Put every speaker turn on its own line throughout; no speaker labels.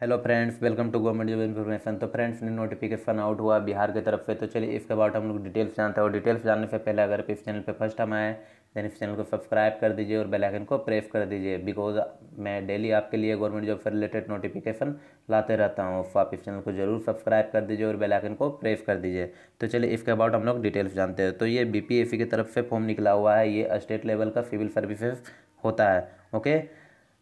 Hello friends welcome to government job information तो friends ने notification out हुआ बिहार की तरफ से तो चलिए इसके बाद हम लोग डिटेल्स जानते हैं और डिटेल्स जानने से पहले अगर इस चैनल पे फर्स्ट टाइम आए देन इस चैनल को सब्सक्राइब कर दीजिए और बेल आइकन को प्रेस कर दीजिए बिकॉज मैं डेली आपके लिए गवर्नमेंट जॉब से रिलेटेड नोटिफिकेशन लाते रहता हूँ तो आप इस चैनल को जरूर सब्सक्राइब कर दीजिए और बेल आइकन को प्रेस कर दीजिए तो चलिए इसके अबाउट हम लोग डिटेल्स जानते हैं तो ये बी की तरफ से फॉर्म निकला हुआ है ये स्टेट लेवल का सिविल सर्विसेज होता है ओके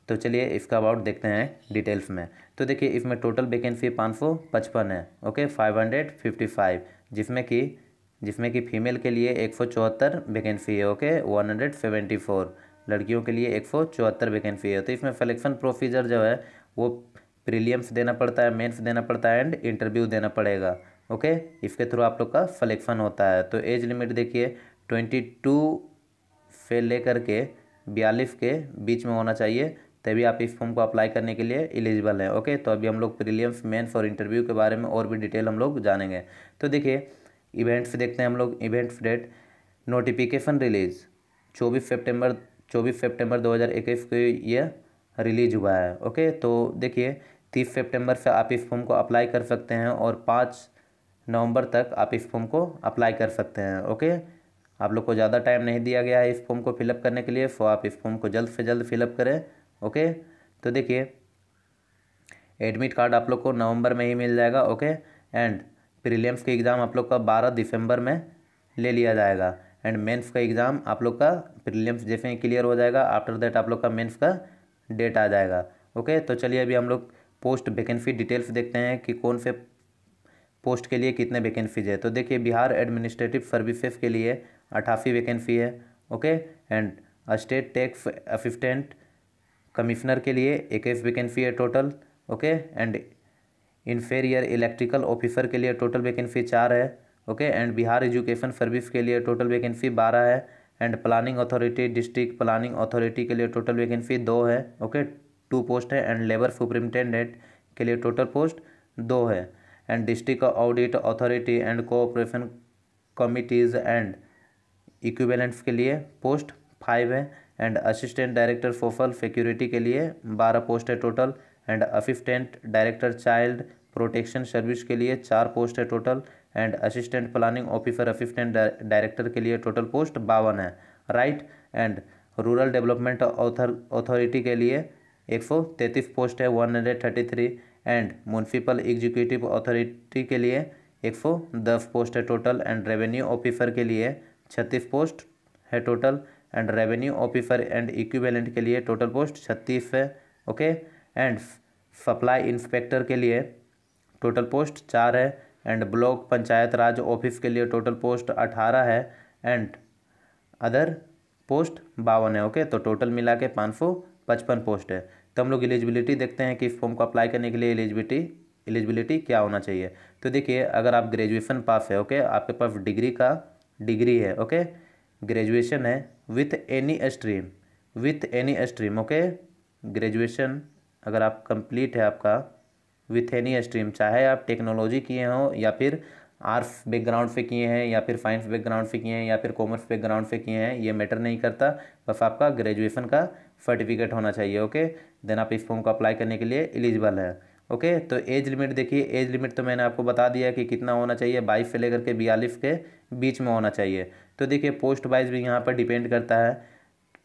तो चलिए इसका अबाउट देखते हैं डिटेल्स में तो देखिए इसमें टोटल वैकेंसी पाँच सौ पचपन है okay five hundred fifty five जिसमें कि जिसमें कि फीमेल के लिए एक सौ चौहत्तर वैकेंसी है okay one hundred seventy four लड़कियों के लिए एक सौ चौहत्तर वैकेंसी है तो इसमें सेलेक्शन प्रोसीजर जो है वो प्रीलियम्स देना पड़ता है मेन्स देना पड़ता है एंड इंटरव्यू देना पड़ेगा ओके इसके थ्रू आप लोग का सलेक्शन होता है तो एज लिमिट देखिए ट्वेंटी टू से लेकर के बयालीस के बीच में होना चाहिए तभी आप इस फॉर्म को अप्लाई करने के लिए एलिजिबल हैं ओके तो अभी हम लोग प्रीलियम्स मेन्स और इंटरव्यू के बारे में और भी डिटेल हम लोग जानेंगे तो देखिए इवेंट्स देखते हैं हम लोग इवेंट्स डेट नोटिफिकेशन रिलीज़ चौबीस सेप्टेम्बर चौबीस सेप्टेम्बर दो हज़ार इक्कीस को ये रिलीज हुआ है ओके तो देखिए तीस सेप्टेम्बर से आप इस फॉर्म को अप्लाई कर सकते हैं और पाँच नवंबर तक आप इस फॉर्म को अप्लाई कर सकते हैं ओके आप लोग को ज़्यादा टाइम नहीं दिया गया है इस फॉर्म को फिलअप करने के लिए सो आप इस फॉर्म को जल्द से जल्द फिलअप करें ओके तो देखिए एडमिट कार्ड आप लोग को नवंबर में ही मिल जाएगा ओके एंड प्रीलिम्स के एग्ज़ाम आप लोग का बारह दिसंबर में ले लिया जाएगा एंड मेंस का एग्ज़ाम आप लोग का प्रीलिम्स जैसे ही क्लियर हो जाएगा आफ्टर दैट आप लोग का मेंस का डेट आ जाएगा ओके तो चलिए अभी हम लोग पोस्ट वैकेंसी डिटेल्स देखते हैं कि कौन से पोस्ट के लिए कितने वैकेंसीज है तो देखिए बिहार एडमिनिस्ट्रेटिव सर्विसेज के लिए अठासी वैकेंसी है okay and state tax assistant commissioner के लिए एक वैकेंसी है total okay and inferior electrical officer के लिए टोटल वैकेंसी चार है okay and Bihar education service के लिए टोटल वैकेंसी बारह है and planning authority district planning authority के लिए टोटल वैकेंसी दो है ओके टू पोस्ट है एंड लेबर सुप्रिंटेंडेंट के लिए टोटल पोस्ट दो है and district audit authority and cooperation committees and equivalents के लिए पोस्ट फाइव है एंड असिस्टेंट डायरेक्टर फोफल सिक्योरिटी के लिए बारह पोस्ट है total and assistant director child protection service के लिए चार पोस्ट है total and assistant planning officer assistant director के लिए टोटल पोस्ट बावन है right and rural development author authority के लिए एक सौ तैंतीस पोस्ट है one hundred thirty three and municipal executive authority के लिए एक सौ दस पोस्ट है टोटल एंड रेवेन्यू ऑफिसर के लिए छत्तीस पोस्ट है total and revenue officer and equivalent के लिए टोटल पोस्ट छत्तीस है ओके एंड सप्लाई इंस्पेक्टर के लिए टोटल पोस्ट चार है and block Panchayat Raj office के लिए टोटल पोस्ट अठारह है एंड अदर पोस्ट बावन है ओके तो टोटल मिला के पाँच सौ पचपन पोस्ट है तो हम लोग एलिजिबिलिटी देखते हैं कि इस फॉर्म को अप्लाई करने के लिए एलिजिबिलिटी एलिजिबिलिटी क्या होना चाहिए तो देखिए अगर आप ग्रेजुएशन पास है ओके आपके पास डिग्री का डिग्री है ओके okay? ग्रेजुएशन है with any stream with any stream okay graduation अगर आप कंप्लीट है आपका विथ एनी स्ट्रीम चाहे आप टेक्नोलॉजी किए हों या फिर आर्ट्स बैकग्राउंड से किए हैं या फिर साइंस बैकग्राउंड से किए हैं या फिर कॉमर्स बैकग्राउंड से किए हैं ये मैटर नहीं करता बस आपका ग्रेजुएशन का सर्टिफिकेट होना चाहिए ओके देन आप इस फॉर्म को अप्लाई करने के लिए एलिजिबल हैं ओके तो एज लिमिट देखिए एज लिमिट तो मैंने आपको बता दिया कि कितना होना चाहिए बाईस से लेकर के बयालीस के बीच में होना चाहिए तो देखिए पोस्ट वाइज भी यहाँ पर डिपेंड करता है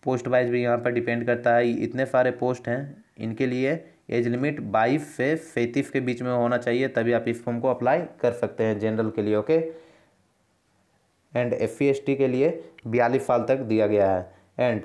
पोस्ट वाइज भी यहाँ पर डिपेंड करता है इतने सारे पोस्ट हैं इनके लिए एज लिमिट बाईस से सैंतीस के बीच में होना चाहिए तभी आप इस फॉर्म को अप्लाई कर सकते हैं जनरल के लिए okay and S C e के लिए बयालीस साल तक दिया गया है and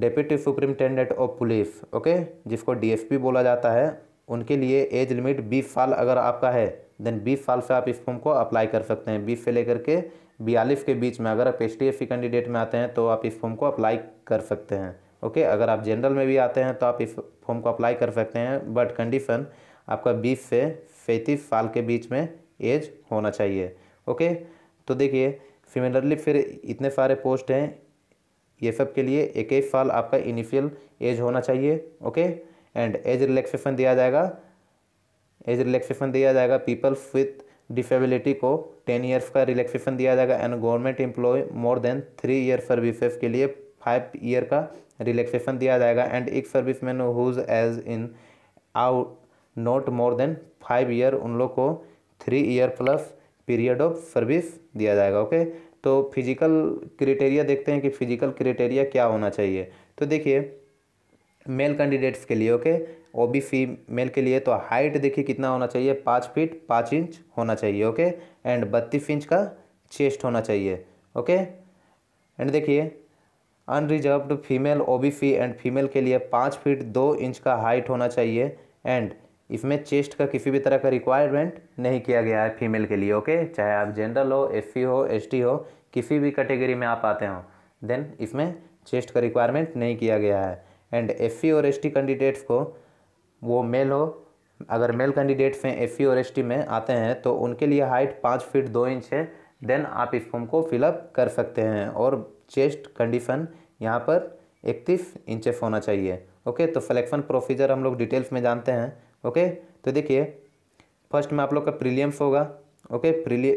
deputy superintendent of police okay जिसको डीएसपी बोला जाता है उनके लिए एज लिमिट बी फाल अगर आपका है देन बी फाल से आप इस फॉर्म को अप्लाई कर सकते हैं बी से लेकर के बयालीस के बीच में अगर आप एस टी कैंडिडेट में आते हैं तो आप इस फॉर्म को अप्लाई कर सकते हैं ओके अगर आप जनरल में भी आते हैं तो आप इस फॉर्म को अप्लाई कर सकते हैं बट कंडीशन आपका बीस से सैंतीस साल के बीच में एज होना चाहिए ओके तो देखिए सिमिलरली फिर इतने सारे पोस्ट हैं ये सब के लिए इक्कीस साल आपका इनिशियल एज होना चाहिए okay okay? And age relaxation दिया जाएगा एज रिलैक्सेशन दिया जाएगा पीपल विथ डिसेबिलिटी को टेन ईयर्स का रिलैक्सेशन दिया जाएगा and government employ more than three year services के लिए फाइव ईयर का रिलैक्सेशन दिया जाएगा एंड एक service man whose age in out not more than five year उन लोग को three year plus period of service दिया जाएगा ओके okay? तो फिजिकल क्रिटेरिया देखते हैं कि फिजिकल क्रिटेरिया क्या होना चाहिए तो देखिए मेल कैंडिडेट्स के लिए ओके ओ बी फीमेल के लिए तो हाइट देखिए कितना होना चाहिए पाँच फीट पाँच इंच होना चाहिए ओके एंड बत्तीस इंच का चेस्ट होना चाहिए ओके एंड देखिए अनरिजर्व्ड फीमेल ओ बी फी एंड फीमेल के लिए पाँच फीट दो इंच का हाइट होना चाहिए एंड इसमें चेस्ट का किसी भी तरह का रिक्वायरमेंट नहीं किया गया है फीमेल के लिए ओके चाहे आप जनरल हो एस हो एस हो किसी भी कैटेगरी में आप आते हो देन इसमें चेस्ट का रिक्वायरमेंट नहीं किया गया है एंड एफ और एस कैंडिडेट्स को वो मेल हो अगर मेल कैंडिडेट्स हैं एफ और एस में आते हैं तो उनके लिए हाइट पाँच फीट दो इंच है देन आप इस फॉर्म को फिलअप कर सकते हैं और चेस्ट कंडीशन यहाँ पर इकतीस इंचेस होना चाहिए ओके तो सलेक्शन प्रोसीजर हम लोग डिटेल्स में जानते हैं ओके तो देखिए फर्स्ट में आप लोग का प्रीलियम्स होगा ओके प्रीलिय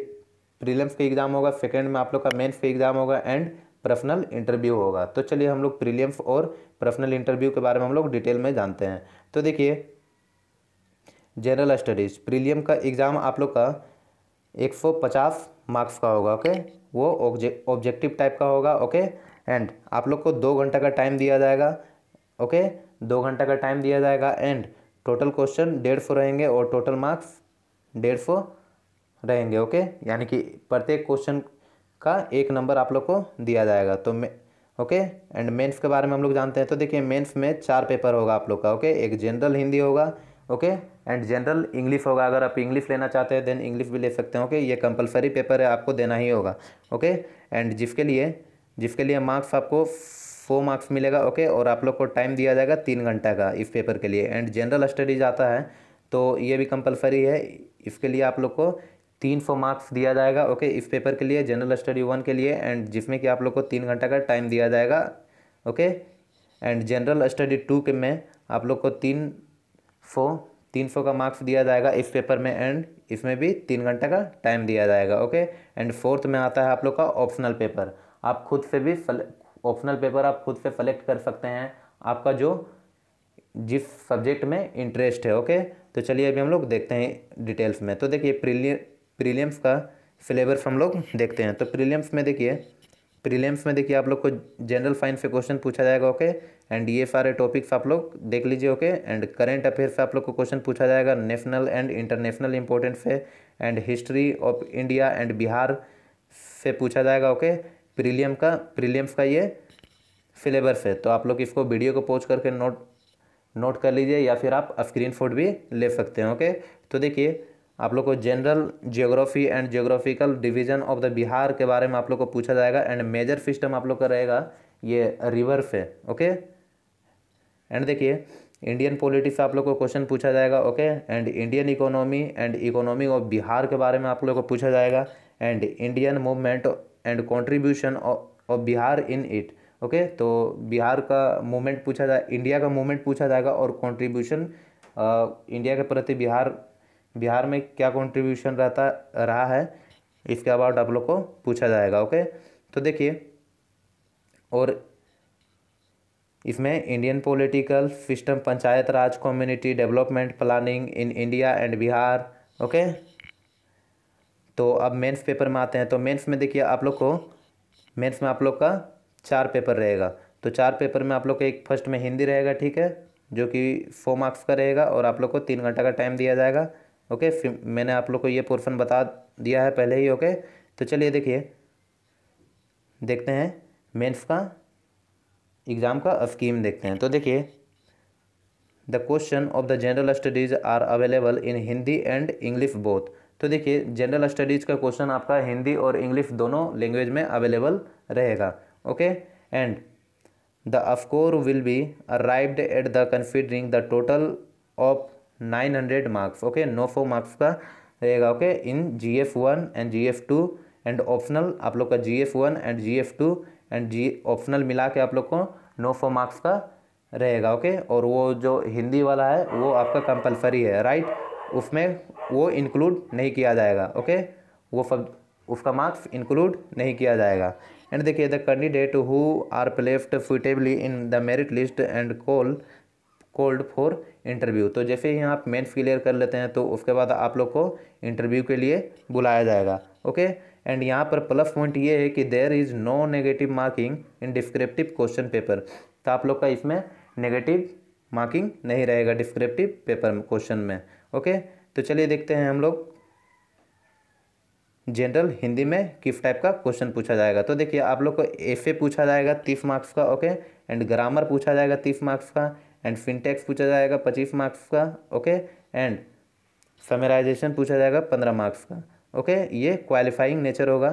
प्रीलियम्स का एग्ज़ाम होगा सेकेंड में आप लोग का मेन्स का एग्ज़ाम होगा एंड पर्सनल इंटरव्यू होगा तो चलिए हम लोग प्रीलियम्स और पर्सनल इंटरव्यू के बारे में हम लोग डिटेल में जानते हैं तो देखिए जनरल स्टडीज़ प्रीलियम का एग्ज़ाम आप लोग का एक मार्क्स का होगा ओके वो ऑब्जेक्टिव टाइप का होगा ओके एंड आप लोग को दो घंटा का टाइम दिया जाएगा ओके दो घंटा का टाइम दिया जाएगा एंड टोटल क्वेश्चन डेढ़ सौ रहेंगे और टोटल मार्क्स डेढ़ सौ रहेंगे ओके यानी कि प्रत्येक क्वेश्चन का एक नंबर आप लोग को दिया जाएगा तो मे ओके एंड मेंस के बारे में हम लोग जानते हैं तो देखिए मेंस में चार पेपर होगा आप लोग का ओके एक जनरल हिंदी होगा ओके एंड जनरल इंग्लिश होगा अगर आप इंग्लिश लेना चाहते हैं देन इंग्लिश भी ले सकते हैं ओके ये कंपलसरी पेपर है आपको देना ही होगा ओके एंड जिसके लिए जिसके लिए मार्क्स आपको फोर मार्क्स मिलेगा ओके और आप लोग को टाइम दिया जाएगा तीन घंटा का इस पेपर के लिए एंड जनरल स्टडीज आता है तो ये भी कंपलसरी है इसके लिए आप लोग को तीन सौ मार्क्स दिया जाएगा ओके इस पेपर के लिए जनरल स्टडी वन के लिए एंड जिसमें कि आप लोग को तीन घंटा का टाइम दिया जाएगा okay and general study two के में आप लोग को तीन सौ तीन सौ का मार्क्स दिया जाएगा इस पेपर में एंड इसमें भी तीन घंटा का टाइम दिया जाएगा ओके एंड फोर्थ में आता है आप लोग का ऑप्शनल पेपर आप खुद से भी ऑप्शनल पेपर आप खुद से सेलेक्ट कर सकते हैं आपका जो जिस सब्जेक्ट में इंटरेस्ट है ओके तो चलिए अभी हम लोग देखते हैं डिटेल्स में तो देखिए प्रिलियम प्रीलियम्स का सिलेबस हम लोग देखते हैं तो प्रीलियम्स में देखिए प्रीलियम्स में देखिए आप लोग को जनरल फाइन से क्वेश्चन पूछा जाएगा ओके एंड ये सारे टॉपिक्स आप लोग देख लीजिए ओके एंड करेंट अफेयर से आप लोग को क्वेश्चन पूछा जाएगा नेशनल एंड इंटरनेशनल इंपॉर्टेंस से and history of India and Bihar से पूछा जाएगा ओके प्रीलियम का प्रीलियम्स का ये सिलेबस है तो आप लोग इसको वीडियो को पॉज करके नोट नोट कर लीजिए या फिर आप स्क्रीन भी ले सकते हैं ओके तो देखिए आप लोग को general geography and geographical division of the Bihar के बारे में आप लोग को पूछा जाएगा एंड मेजर सिस्टम आप लोग का रहेगा ये रिवर पे ओके एंड देखिए इंडियन पॉलिटिक्स आप लोग को क्वेश्चन पूछा जाएगा okay and Indian economy and economy of Bihar के बारे में आप लोग को पूछा जाएगा and Indian movement and contribution of Bihar in it okay तो बिहार का मूवमेंट पूछा जाए इंडिया का मूवमेंट पूछा जाएगा और कॉन्ट्रीब्यूशन इंडिया uh, के प्रति बिहार बिहार में क्या कंट्रीब्यूशन रहता रहा है इसके अबाउट आप लोग को पूछा जाएगा ओके तो देखिए और इसमें Indian political system Panchayat Raj community development planning in India and Bihar okay तो अब मेंस पेपर में आते हैं तो मेंस में देखिए आप लोग को मेंस में आप लोग का चार पेपर रहेगा तो चार पेपर में आप लोग का एक फर्स्ट में हिंदी रहेगा ठीक है जो कि फोर मार्क्स का रहेगा और आप लोग को तीन घंटा का टाइम दिया जाएगा ओके फिर मैंने आप लोग को ये पोर्शन बता दिया है पहले ही ओके तो चलिए देखिए देखते हैं मेंस का एग्ज़ाम का स्कीम देखते हैं तो देखिए the question of the general studies are available in Hindi and English both तो देखिए जनरल स्टडीज़ का क्वेश्चन आपका हिंदी और इंग्लिश दोनों लैंग्वेज में अवेलेबल रहेगा okay and the of course will be arrived at the considering the total of nine hundred marks okay no four marks का रहेगा okay in G F one and G F two and optional आप लोग का G F one and G F two and G optional मिला के आप लोग को नो फो मार्क्स का रहेगा ओके और वो जो हिंदी वाला है वो आपका कंपलसरी है राइट उसमें वो इंक्लूड नहीं किया जाएगा ओके वो सब उसका मार्क्स इंक्लूड नहीं किया जाएगा एंड देखिए the candidate who are placed suitably in the merit list and call called for interview तो जैसे ही आप मेंस क्लियर कर लेते हैं तो उसके बाद आप लोग को इंटरव्यू के लिए बुलाया जाएगा ओके एंड यहाँ पर प्लस पॉइंट ये है कि there is no negative marking in descriptive question paper तो आप लोग का इसमें नेगेटिव मार्किंग नहीं रहेगा डिस्क्रिप्टिव पेपर क्वेश्चन में ओके तो चलिए देखते हैं हम लोग जनरल हिंदी में किस टाइप का क्वेश्चन पूछा जाएगा तो देखिए आप लोग को एफ पूछा जाएगा तीस मार्क्स का ओके एंड ग्रामर पूछा जाएगा तीस मार्क्स का एंड फिनटेक्स पूछा जाएगा पच्चीस मार्क्स का ओके एंड समराइजेशन पूछा जाएगा पंद्रह मार्क्स का ओके ये क्वालिफाइंग नेचर होगा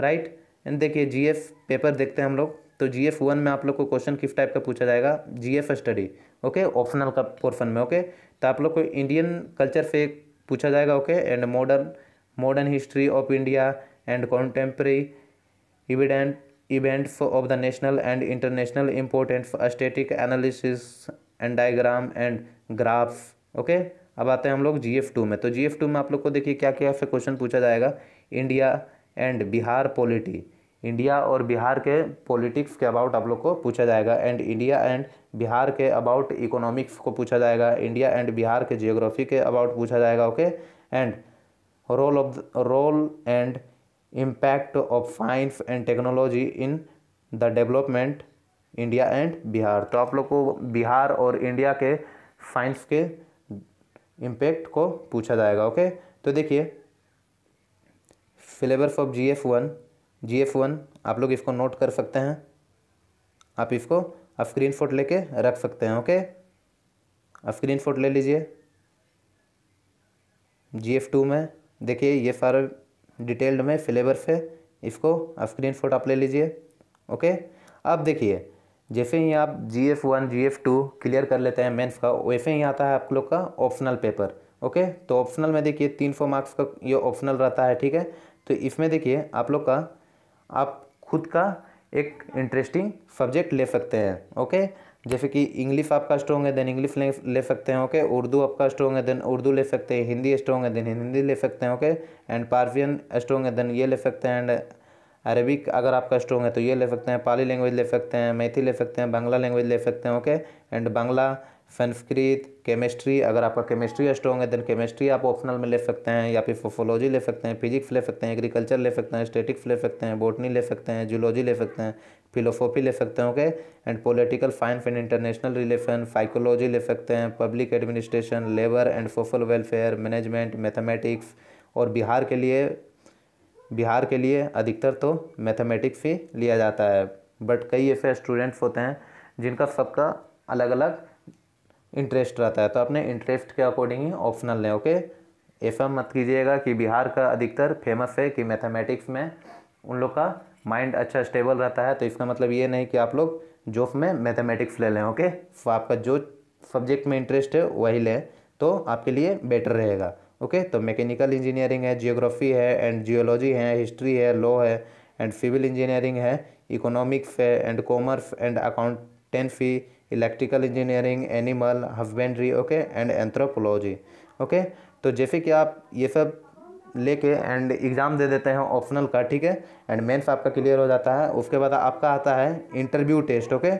राइट एंड देखिए जी पेपर देखते हैं हम लोग तो जी एफ वन में आप लोग को क्वेश्चन किस टाइप का पूछा जाएगा G F study okay optional का पोर्सन में ओके तो आप लोग को इंडियन कल्चर से पूछा जाएगा okay and modern modern history of India and contemporary evident events of the national and international important static analysis and diagram and graphs okay अब आते हैं हम लोग जी एफ टू में तो जी एफ टू में आप लोग को देखिए क्या क्या फिर क्वेश्चन पूछा जाएगा India and Bihar polity India और बिहार के पॉलिटिक्स के अबाउट आप लोग को पूछा जाएगा एंड इंडिया एंड बिहार के अबाउट इकोनॉमिक्स को पूछा जाएगा इंडिया एंड बिहार के जियोग्राफी के अबाउट पूछा जाएगा okay and role of role and impact of science and technology in the development India and Bihar तो आप लोग को बिहार और इंडिया के साइंस के इम्पेक्ट को पूछा जाएगा ओके तो देखिए syllabus of G F one G F one आप लोग इसको नोट कर सकते हैं आप इसको स्क्रीन फोट लेके रख सकते हैं ओके स्क्रीन फोट ले लीजिए जी एफ टू में देखिए ये सारे डिटेल्ड में सिलेबस है इसको स्क्रीन फोट आप ले लीजिए ओके अब देखिए जैसे ही आप G F one G F two clear कर लेते हैं मेंस का वैसे ही आता है आप लोग का ऑप्शनल पेपर ओके तो ऑप्शनल में देखिए तीन सौ मार्क्स का ये ऑप्शनल रहता है ठीक है तो इसमें देखिए आप लोग का आप खुद का एक इंटरेस्टिंग सब्जेक्ट ले सकते हैं ओके जैसे कि इंग्लिश आपका स्ट्रॉन्ग है देन इंग्लिश ले, ले सकते हैं ओके उर्दू आपका स्ट्रॉन्ग है देन उर्दू ले सकते हैं हिंदी स्ट्रॉन्ग है देन हिंदी ले सकते हैं ओके एंड पार्सियन स्ट्रॉन्ग है देन ये ले सकते हैं एंड अरबिक अगर आपका स्ट्रॉन्ग है तो ये ले सकते हैं पाली लैंग्वेज ले सकते हैं मैथी ले सकते हैं बांग्ला लैंग्वेज ले सकते हैं okay and Bangla Sanskrit chemistry अगर आपका केमिस्ट्री स्ट्रॉन्ग है देन केमिस्ट्री आप ऑप्शनल में ले सकते हैं या फिर फोफोलॉजी ले सकते हैं फिजिक्स ले सकते हैं एग्रीकल्चर ले सकते हैं स्टेटिक्स ले सकते हैं बोटनी ले सकते हैं जूलॉजी ले सकते हैं फिलोसॉफी ले सकते हैं okay and political science and international relation psychology ले सकते हैं public administration labour and social welfare management mathematics और बिहार के लिए बिहार के लिए अधिकतर तो मैथमेटिक्स ही लिया जाता है बट कई ऐसे स्टूडेंट्स होते हैं जिनका सबका अलग अलग इंटरेस्ट रहता है तो अपने इंटरेस्ट के अकॉर्डिंग ही ऑप्शनल लें ओके ऐसा मत कीजिएगा कि बिहार का अधिकतर फेमस है कि मैथमेटिक्स में उन लोग का माइंड अच्छा स्टेबल रहता है तो इसका मतलब ये नहीं कि आप लोग जोफ में मैथमेटिक्स ले लें ओके तो आपका जो सब्जेक्ट में इंटरेस्ट है वही लें तो आपके लिए बेटर रहेगा ओके तो मैकेनिकल इंजीनियरिंग है जियोग्राफी है एंड जियोलॉजी है हिस्ट्री है लॉ है एंड सिविल इंजीनियरिंग है इकोनॉमिक्स है and commerce and accountancy electrical engineering animal husbandry okay and anthropology okay तो जैसे कि आप ये सब लेके एंड एग्ज़ाम दे देते हैं ऑप्शनल का ठीक है एंड मेंस आपका क्लियर हो जाता है उसके बाद आपका आता है इंटरव्यू टेस्ट ओके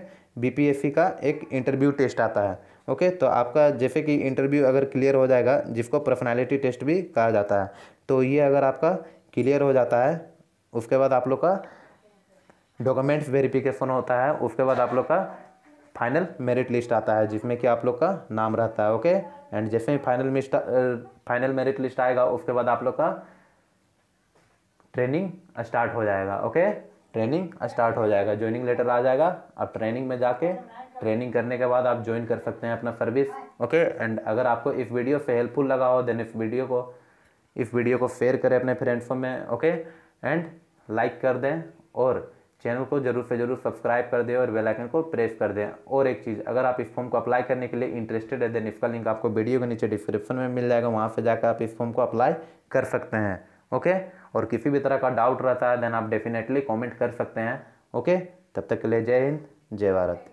बीपीएससी का एक इंटरव्यू टेस्ट आता है ओके तो आपका जैसे कि इंटरव्यू अगर क्लियर हो जाएगा जिसको पर्सनैलिटी टेस्ट भी कहा जाता है तो ये अगर आपका क्लियर हो जाता है उसके बाद आप लोग का डॉक्यूमेंट्स वेरिफिकेशन होता है उसके बाद आप लोग का फाइनल मेरिट लिस्ट आता है जिसमें कि आप लोग का नाम रहता है ओके एंड जैसे ही final mist final merit list आएगा उसके बाद आप लोग का ट्रेनिंग स्टार्ट हो जाएगा ओके ट्रेनिंग स्टार्ट हो जाएगा ज्वाइनिंग लेटर आ जाएगा आप ट्रेनिंग में जाके ट्रेनिंग करने के बाद आप ज्वाइन कर सकते हैं अपना सर्विस ओके एंड अगर आपको इस वीडियो से हेल्पफुल लगा हो देन इस वीडियो को इस वीडियो को शेयर करें अपने फ्रेंड्सों में ओके एंड लाइक कर दें और चैनल को जरूर से जरूर सब्सक्राइब कर दें और बेल आइकन को प्रेस कर दें और एक चीज़ अगर आप इस फॉर्म को अप्लाई करने के लिए इंटरेस्टेड है देन इसका लिंक आपको वीडियो के नीचे डिस्क्रिप्शन में मिल जाएगा वहाँ से जाकर आप इस फॉर्म को अप्लाई कर सकते हैं ओके और किसी भी तरह का डाउट रहता है देन आप डेफिनेटली कॉमेंट कर सकते हैं ओके तब तक के लिए जय हिंद जय भारत